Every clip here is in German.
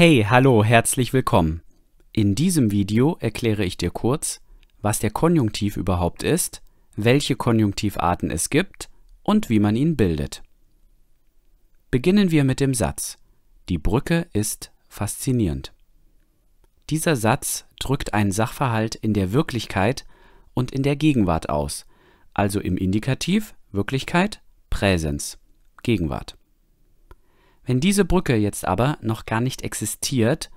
Hey, hallo, herzlich willkommen. In diesem Video erkläre ich dir kurz, was der Konjunktiv überhaupt ist, welche Konjunktivarten es gibt und wie man ihn bildet. Beginnen wir mit dem Satz. Die Brücke ist faszinierend. Dieser Satz drückt einen Sachverhalt in der Wirklichkeit und in der Gegenwart aus, also im Indikativ Wirklichkeit, Präsens, Gegenwart. Wenn diese Brücke jetzt aber noch gar nicht existiert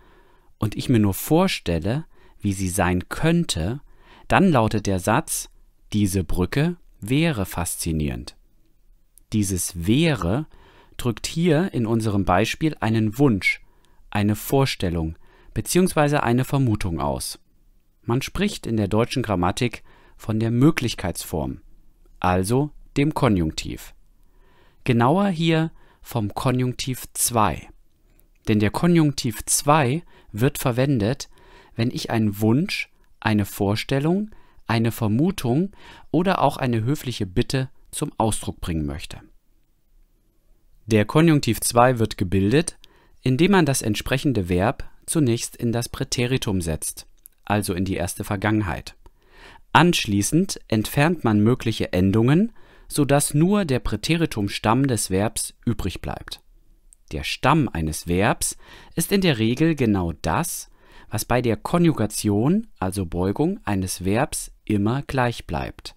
und ich mir nur vorstelle, wie sie sein könnte, dann lautet der Satz, diese Brücke wäre faszinierend. Dieses wäre drückt hier in unserem Beispiel einen Wunsch, eine Vorstellung bzw. eine Vermutung aus. Man spricht in der deutschen Grammatik von der Möglichkeitsform, also dem Konjunktiv. Genauer hier vom Konjunktiv 2. Denn der Konjunktiv 2 wird verwendet, wenn ich einen Wunsch, eine Vorstellung, eine Vermutung oder auch eine höfliche Bitte zum Ausdruck bringen möchte. Der Konjunktiv 2 wird gebildet, indem man das entsprechende Verb zunächst in das Präteritum setzt, also in die erste Vergangenheit. Anschließend entfernt man mögliche Endungen sodass nur der Präteritumstamm des Verbs übrig bleibt. Der Stamm eines Verbs ist in der Regel genau das, was bei der Konjugation, also Beugung eines Verbs immer gleich bleibt.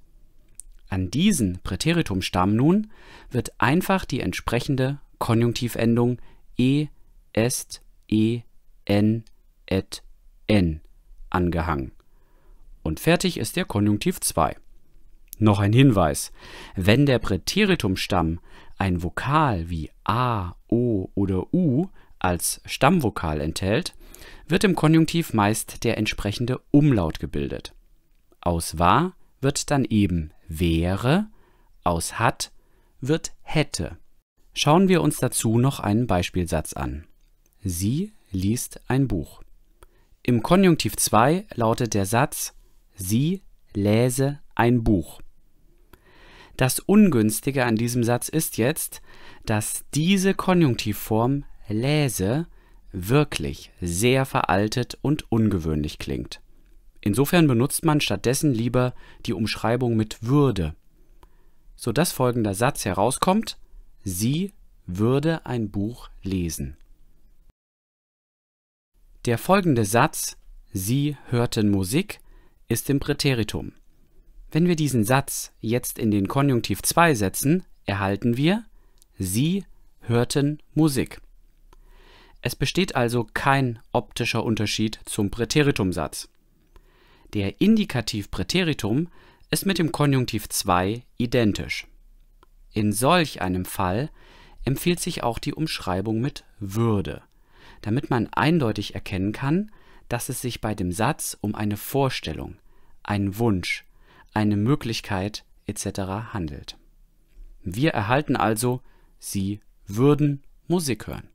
An diesen Präteritumstamm nun wird einfach die entsprechende Konjunktivendung e, est, e, n, et, n angehangen. Und fertig ist der Konjunktiv 2. Noch ein Hinweis. Wenn der Präteritumstamm ein Vokal wie a, o oder u als Stammvokal enthält, wird im Konjunktiv meist der entsprechende Umlaut gebildet. Aus war wird dann eben wäre, aus hat wird hätte. Schauen wir uns dazu noch einen Beispielsatz an. Sie liest ein Buch. Im Konjunktiv 2 lautet der Satz Sie läse ein Buch. Das Ungünstige an diesem Satz ist jetzt, dass diese Konjunktivform läse wirklich sehr veraltet und ungewöhnlich klingt. Insofern benutzt man stattdessen lieber die Umschreibung mit würde, so dass folgender Satz herauskommt: Sie würde ein Buch lesen. Der folgende Satz Sie hörten Musik ist im Präteritum. Wenn wir diesen Satz jetzt in den Konjunktiv 2 setzen, erhalten wir Sie hörten Musik. Es besteht also kein optischer Unterschied zum Präteritumsatz. Der Indikativ Präteritum ist mit dem Konjunktiv 2 identisch. In solch einem Fall empfiehlt sich auch die Umschreibung mit würde, damit man eindeutig erkennen kann, dass es sich bei dem Satz um eine Vorstellung, einen Wunsch, eine Möglichkeit etc. handelt. Wir erhalten also, Sie würden Musik hören.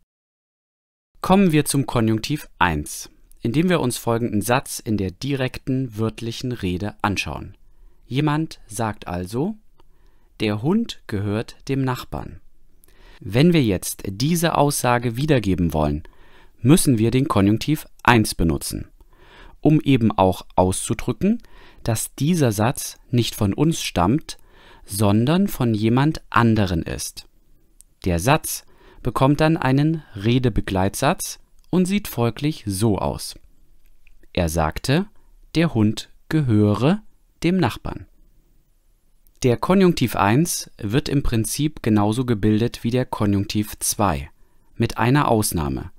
Kommen wir zum Konjunktiv 1, indem wir uns folgenden Satz in der direkten wörtlichen Rede anschauen. Jemand sagt also, der Hund gehört dem Nachbarn. Wenn wir jetzt diese Aussage wiedergeben wollen, müssen wir den Konjunktiv 1 benutzen um eben auch auszudrücken, dass dieser Satz nicht von uns stammt, sondern von jemand anderen ist. Der Satz bekommt dann einen Redebegleitsatz und sieht folglich so aus. Er sagte, der Hund gehöre dem Nachbarn. Der Konjunktiv 1 wird im Prinzip genauso gebildet wie der Konjunktiv 2, mit einer Ausnahme.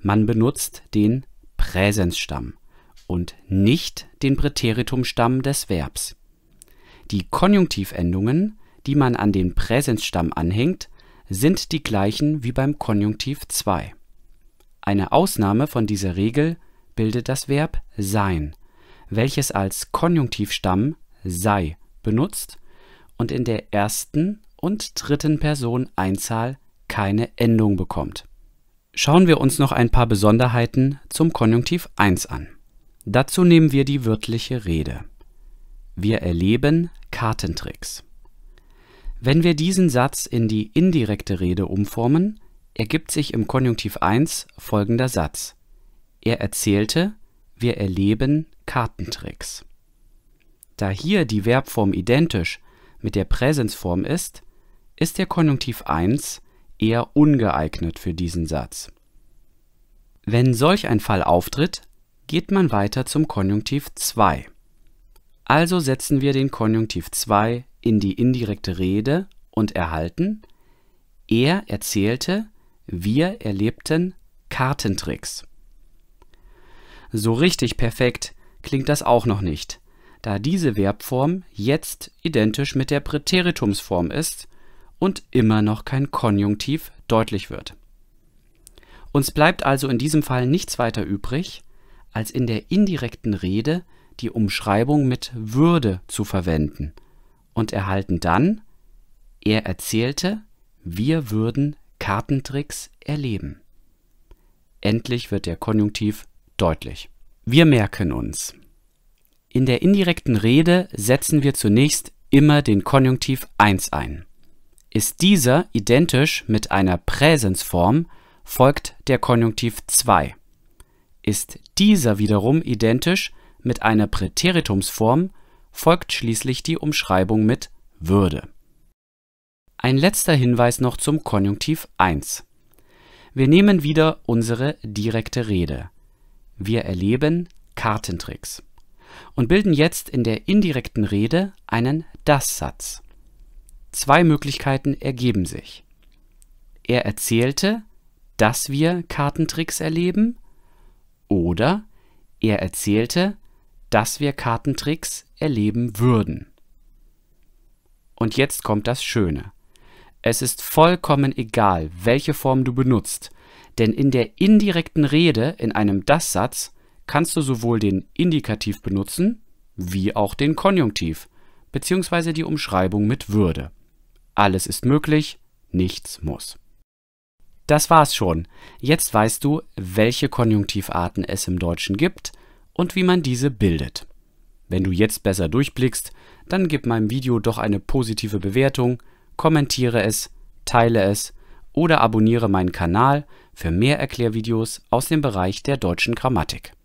Man benutzt den Präsensstamm und nicht den Präteritumstamm des Verbs. Die Konjunktivendungen, die man an den Präsensstamm anhängt, sind die gleichen wie beim Konjunktiv 2. Eine Ausnahme von dieser Regel bildet das Verb sein, welches als Konjunktivstamm sei benutzt und in der ersten und dritten Person Einzahl keine Endung bekommt. Schauen wir uns noch ein paar Besonderheiten zum Konjunktiv 1 an. Dazu nehmen wir die wörtliche Rede. Wir erleben Kartentricks. Wenn wir diesen Satz in die indirekte Rede umformen, ergibt sich im Konjunktiv 1 folgender Satz. Er erzählte, wir erleben Kartentricks. Da hier die Verbform identisch mit der Präsensform ist, ist der Konjunktiv 1 eher ungeeignet für diesen Satz. Wenn solch ein Fall auftritt, geht man weiter zum Konjunktiv 2. Also setzen wir den Konjunktiv 2 in die indirekte Rede und erhalten Er erzählte, wir erlebten Kartentricks. So richtig perfekt klingt das auch noch nicht, da diese Verbform jetzt identisch mit der Präteritumsform ist und immer noch kein Konjunktiv deutlich wird. Uns bleibt also in diesem Fall nichts weiter übrig, als in der indirekten Rede die Umschreibung mit Würde zu verwenden und erhalten dann Er erzählte, wir würden Kartentricks erleben. Endlich wird der Konjunktiv deutlich. Wir merken uns. In der indirekten Rede setzen wir zunächst immer den Konjunktiv 1 ein. Ist dieser identisch mit einer Präsensform, folgt der Konjunktiv 2. Ist dieser wiederum identisch mit einer Präteritumsform, folgt schließlich die Umschreibung mit würde. Ein letzter Hinweis noch zum Konjunktiv 1. Wir nehmen wieder unsere direkte Rede. Wir erleben Kartentricks und bilden jetzt in der indirekten Rede einen Das-Satz. Zwei Möglichkeiten ergeben sich. Er erzählte, dass wir Kartentricks erleben oder er erzählte, dass wir Kartentricks erleben würden. Und jetzt kommt das Schöne. Es ist vollkommen egal, welche Form du benutzt, denn in der indirekten Rede in einem Das-Satz kannst du sowohl den Indikativ benutzen, wie auch den Konjunktiv, beziehungsweise die Umschreibung mit Würde. Alles ist möglich, nichts muss. Das war's schon. Jetzt weißt du, welche Konjunktivarten es im Deutschen gibt und wie man diese bildet. Wenn du jetzt besser durchblickst, dann gib meinem Video doch eine positive Bewertung, kommentiere es, teile es oder abonniere meinen Kanal für mehr Erklärvideos aus dem Bereich der deutschen Grammatik.